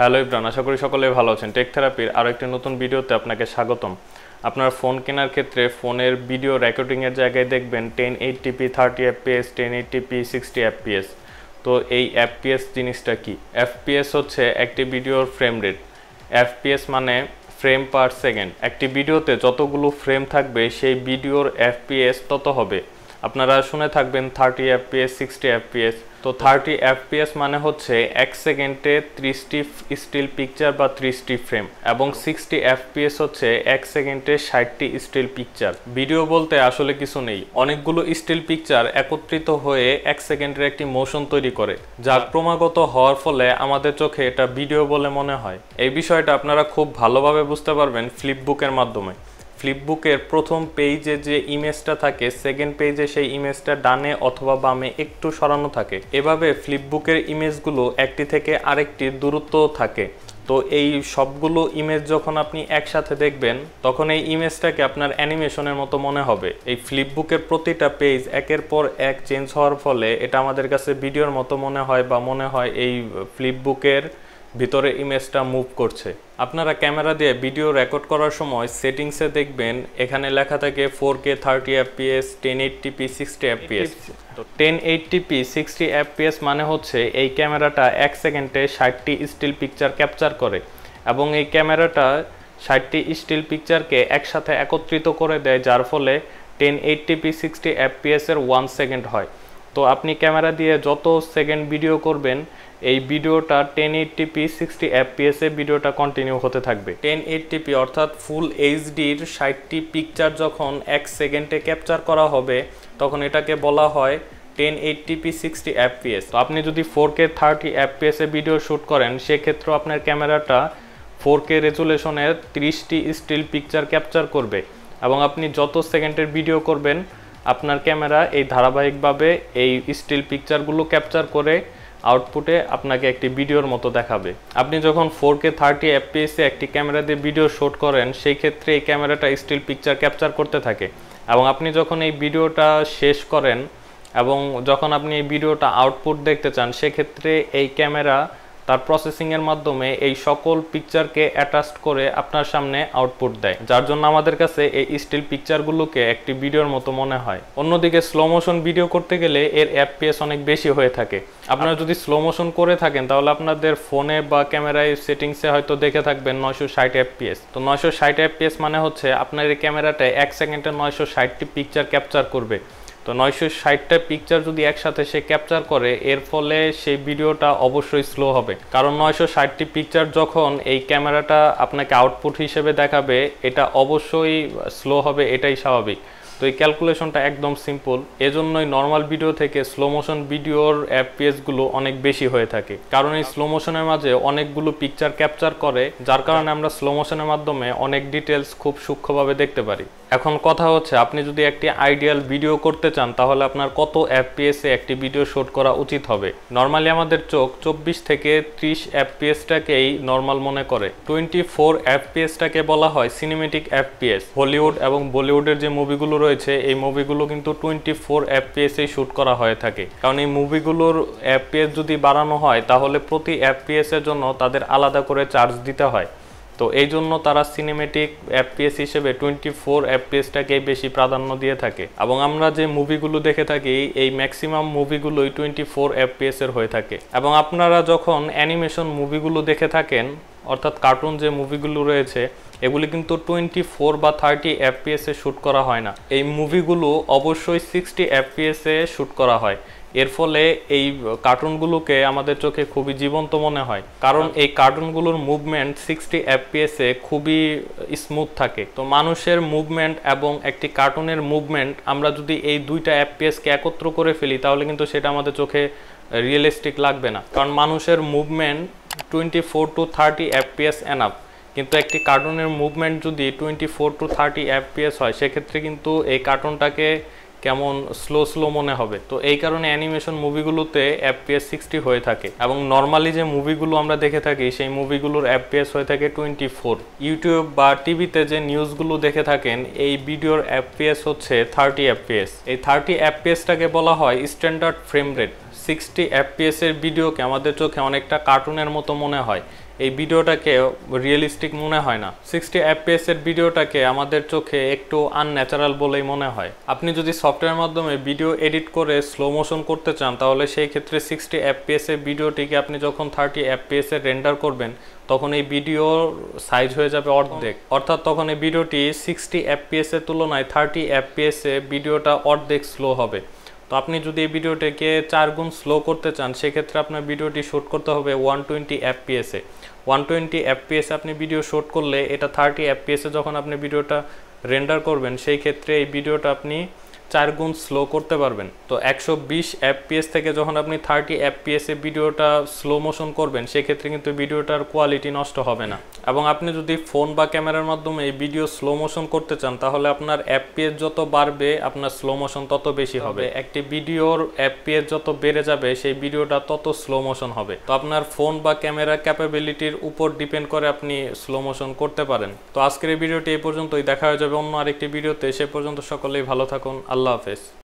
hello Ibran আশা করি সকলে ভালো আছেন টেক থেরাপির আরও একটি নতুন ভিডিওতে আপনাকে স্বাগতম আপনার ফোন কেনার ক্ষেত্রে ফোনের ভিডিও রেকর্ডিংয়ের জায়গায় দেখবেন ten eight p thirty FPS ten eight p sixty FPS তো এই এফপিএস জিনিসটা কি এফপিএস হচ্ছে একটি ভিডিওর ফ্রেম রেট এফপিএস মানে ফ্রেম পার সেকেন্ড একটি ভিডিওতে যতগুলো ফ্রেম থাকবে সেই ভিডিওর এফপিএস তত হবে আপনারা শুনে থাকবেন থার্টি এফপিএস সিক্সটি এফপিএস তো থার্টি এফপিএস মানে হচ্ছে এক সেকেন্ডে ত্রিশটি স্টিল পিকচার বা ত্রিশটি ফ্রেম এবং সিক্সটি এফপিএস হচ্ছে এক সেকেন্ডে ষাটটি স্টিল পিকচার ভিডিও বলতে আসলে কিছু নেই অনেকগুলো স্টিল পিকচার একত্রিত হয়ে এক সেকেন্ডের একটি মোশন তৈরি করে যা ক্রমাগত হওয়ার ফলে আমাদের চোখে এটা ভিডিও বলে মনে হয় এই বিষয়টা আপনারা খুব ভালোভাবে বুঝতে পারবেন ফ্লিপবুকের মাধ্যমে ফ্লিপবুকের প্রথম পেজে যে ইমেজটা থাকে সেকেন্ড পেজে সেই ইমেজটা ডানে অথবা বামে একটু সরানো থাকে এভাবে ফ্লিপবুকের ইমেজগুলো একটি থেকে আরেকটি দূরত্ব থাকে তো এই সবগুলো ইমেজ যখন আপনি একসাথে দেখবেন তখন এই ইমেজটাকে আপনার অ্যানিমেশনের মতো মনে হবে এই ফ্লিপবুকের প্রতিটা পেজ একের পর এক চেঞ্জ হওয়ার ফলে এটা আমাদের কাছে ভিডিওর মতো মনে হয় বা মনে হয় এই ফ্লিপবুকের ভিতরে ইমেজটা মুভ করছে আপনারা ক্যামেরা দিয়ে ভিডিও রেকর্ড করার সময় সেটিংসে দেখবেন এখানে লেখা থাকে four K thirty FPS ten eighty p sixty FPS ten eighty p sixty FPS মানে হচ্ছে এই ক্যামেরাটা এক সেকেন্ডে ষাটটি স্টিল পিকচার ক্যাপচার করে এবং এই ক্যামেরাটা ষাটটি স্টিল পিকচারকে একসাথে একত্রিত করে দেয় যার ফলে টেন এইটটি পি সিক্সটি এফপিএসের ওয়ান সেকেন্ড হয় তো আপনি ক্যামেরা দিয়ে যত সেকেন্ড ভিডিও করবেন এই ভিডিওটা টেন পি সিক্সটি এফপিএসে ভিডিওটা কন্টিনিউ হতে থাকবে টেন পি অর্থাৎ ফুল এইচডির ষাটটি পিকচার যখন এক সেকেন্ডে ক্যাপচার করা হবে তখন এটাকে বলা হয় টেন পি সিক্সটি এফপিএস তো আপনি যদি ফোর কে থার্টি এফপিএসে ভিডিও শ্যুট করেন সেক্ষেত্রে আপনার ক্যামেরাটা ফোর কে রেজুলেশনের তিরিশটি স্টিল পিকচার ক্যাপচার করবে এবং আপনি যত সেকেন্ডের ভিডিও করবেন আপনার ক্যামেরা এই ধারাবাহিকভাবে এই স্টিল পিকচারগুলো ক্যাপচার করে আউটপুটে আপনাকে একটি ভিডিওর মতো দেখাবে আপনি যখন ফোর কে থার্টি এফপিএসে একটি ক্যামেরা দিয়ে ভিডিও শ্যুট করেন সেই ক্ষেত্রে এই ক্যামেরাটা স্টিল পিকচার ক্যাপচার করতে থাকে এবং আপনি যখন এই ভিডিওটা শেষ করেন এবং যখন আপনি এই ভিডিওটা আউটপুট দেখতে চান সেক্ষেত্রে এই ক্যামেরা তার প্রসেসিংয়ের মাধ্যমে এই সকল পিকচারকে অ্যাটাচড করে আপনার সামনে আউটপুট দেয় যার জন্য আমাদের কাছে এই স্টিল পিকচারগুলোকে একটি ভিডিওর মতো মনে হয় অন্যদিকে স্লো মোশন ভিডিও করতে গেলে এর এফপিএস অনেক বেশি হয়ে থাকে আপনারা যদি স্লো মোশন করে থাকেন তাহলে আপনাদের ফোনে বা ক্যামেরায় সেটিংসে হয়তো দেখে থাকবেন নয়শো ষাট এফপিএস তো নয়শো ষাট এফপিএস মানে হচ্ছে আপনার এই ক্যামেরাটা এক সেকেন্ডে নয়শো ষাটটি পিকচার ক্যাপচার করবে তো নয়শো ষাটটা পিকচার যদি একসাথে সে ক্যাপচার করে এর ফলে সেই ভিডিওটা অবশ্যই স্লো হবে কারণ নয়শো ষাটটি পিকচার যখন এই ক্যামেরাটা আপনাকে আউটপুট হিসেবে দেখাবে এটা অবশ্যই স্লো হবে এটাই স্বাভাবিক তো এই ক্যালকুলেশনটা একদম সিম্পল এজন্যই নর্মাল ভিডিও থেকে স্লো মোশন ভিডিওর অ্যাপিএসগুলো অনেক বেশি হয়ে থাকে কারণ এই স্লো মোশনের মাঝে অনেকগুলো পিকচার ক্যাপচার করে যার কারণে আমরা স্লো মোশনের মাধ্যমে অনেক ডিটেলস খুব সূক্ষ্মভাবে দেখতে পারি এখন কথা হচ্ছে আপনি যদি একটি আইডিয়াল ভিডিও করতে চান তাহলে আপনার কত এফপিএসে একটি ভিডিও শ্যুট করা উচিত হবে নর্মালি আমাদের চোখ চব্বিশ থেকে ত্রিশ এফপিএসটাকেই নর্মাল মনে করে টোয়েন্টি ফোর এফপিএসটাকে বলা হয় সিনেমেটিক এফপিএস হলিউড এবং বলিউডের যে মুভিগুলো রয়েছে এই মুভিগুলো কিন্তু টোয়েন্টি ফোর এফপিএসে শ্যুট করা হয়ে থাকে কারণ এই মুভিগুলোর এফপিএস যদি বাড়ানো হয় তাহলে প্রতি এফপিএসের জন্য তাদের আলাদা করে চার্জ দিতে হয় তো এই জন্য তারা সিনেমেটিক এফপিএস হিসেবে টোয়েন্টি ফোর এফপিএসটাকেই বেশি প্রাধান্য দিয়ে থাকে এবং আমরা যে মুভিগুলো দেখে থাকি এই ম্যাক্সিমাম মুভিগুলোই টোয়েন্টি ফোর এফপিএসের হয়ে থাকে এবং আপনারা যখন অ্যানিমেশন মুভিগুলো দেখে থাকেন অর্থাৎ কার্টুন যে মুভিগুলো রয়েছে এগুলি কিন্তু টোয়েন্টি ফোর বা থার্টি এফপিএসে শ্যুট করা হয় না এই মুভিগুলো অবশ্যই সিক্সটি এ শ্যুট করা হয় এর ফলে এই কার্টুনগুলোকে আমাদের চোখে খুবই জীবন্ত মনে হয় কারণ এই কার্টুনগুলোর মুভমেন্ট সিক্সটি এ খুবই স্মুথ থাকে তো মানুষের মুভমেন্ট এবং একটি কার্টুনের মুভমেন্ট আমরা যদি এই দুইটা এফপিএসকে একত্র করে ফেলি তাহলে কিন্তু সেটা আমাদের চোখে রিয়েলিস্টিক লাগবে না কারণ মানুষের movement twenty four to thirty FPS up কিন্তু একটি কার্টুনের মুভমেন্ট যদি twenty four to thirty FPS হয় সেক্ষেত্রে কিন্তু এই কার্টুনটাকে কেমন স্লো স্লো মনে হবে তো এই কারণে অ্যানিমেশন মুভিগুলোতে এফপিএস সিক্সটি হয়ে থাকে এবং নর্মালি যে মুভিগুলো আমরা দেখে থাকি সেই মুভিগুলোর এফপিএস হয়ে থাকে টোয়েন্টি ফোর ইউটিউব বা টিভিতে যে নিউজগুলো দেখে থাকেন এই ভিডিওর এফপিএস হচ্ছে থার্টি এফপিএস এই থার্টি এফপিএসটাকে বলা হয় স্ট্যান্ডার্ড ফ্রেম রেট সিক্সটি এফপিএসের ভিডিওকে আমাদের চোখে অনেকটা কার্টুনের মতো মনে হয় এই ভিডিওটাকে রিয়েলিস্টিক মনে হয় না সিক্সটি এফপিএসের ভিডিওটাকে আমাদের চোখে একটু আনন্যাচারাল বলেই মনে হয় আপনি যদি সফটওয়্যার মাধ্যমে ভিডিও এডিট করে স্লো মোশন করতে চান তাহলে সেই ক্ষেত্রে সিক্সটি এফপিএসের ভিডিওটিকে আপনি যখন থার্টি এফপিএসে রেন্ডার করবেন তখন এই ভিডিওর সাইজ হয়ে যাবে অর্ধেক অর্থাৎ তখন এই ভিডিওটি সিক্সটি এফপিএসের তুলনায় থার্টি এফপিএসে ভিডিওটা অর্ধেক স্লো হবে তো আপনি যদি এই ভিডিওটাকে চার গুণ স্লো করতে চান সেক্ষেত্রে আপনার ভিডিওটি শ্যুট করতে হবে ওয়ান টোয়েন্টি এফপিএসে ওয়ান টোয়েন্টি এফপিএসে আপনি ভিডিও শ্যুট করলে এটা থার্টি এফপিএসে যখন আপনি ভিডিওটা রেন্ডার করবেন সেই ক্ষেত্রে এই ভিডিওটা আপনি চার গুণ স্লো করতে পারবেন তো একশো বিশ এফপিএস থেকে যখন আপনি থার্টি এফপিএসে ভিডিওটা স্লো মোশন করবেন সেক্ষেত্রে কিন্তু ভিডিওটার কোয়ালিটি নষ্ট হবে না এবং আপনি যদি ফোন বা ক্যামেরার মাধ্যমে এই ভিডিও স্লো মোশন করতে চান তাহলে আপনার এফপিএস যত বাড়বে আপনার স্লো মোশন তত বেশি হবে একটি ভিডিওর এফপিএস যত বেড়ে যাবে সেই ভিডিওটা তত স্লো মোশন হবে তো আপনার ফোন বা ক্যামেরা ক্যাপাবিলিটির উপর ডিপেন্ড করে আপনি স্লো মোশন করতে পারেন তো আজকের এই ভিডিওটি এই পর্যন্তই দেখা হয়ে যাবে অন্য আরেকটি ভিডিওতে সে পর্যন্ত সকলেই ভালো থাকুন আল্লাহ হাফেজ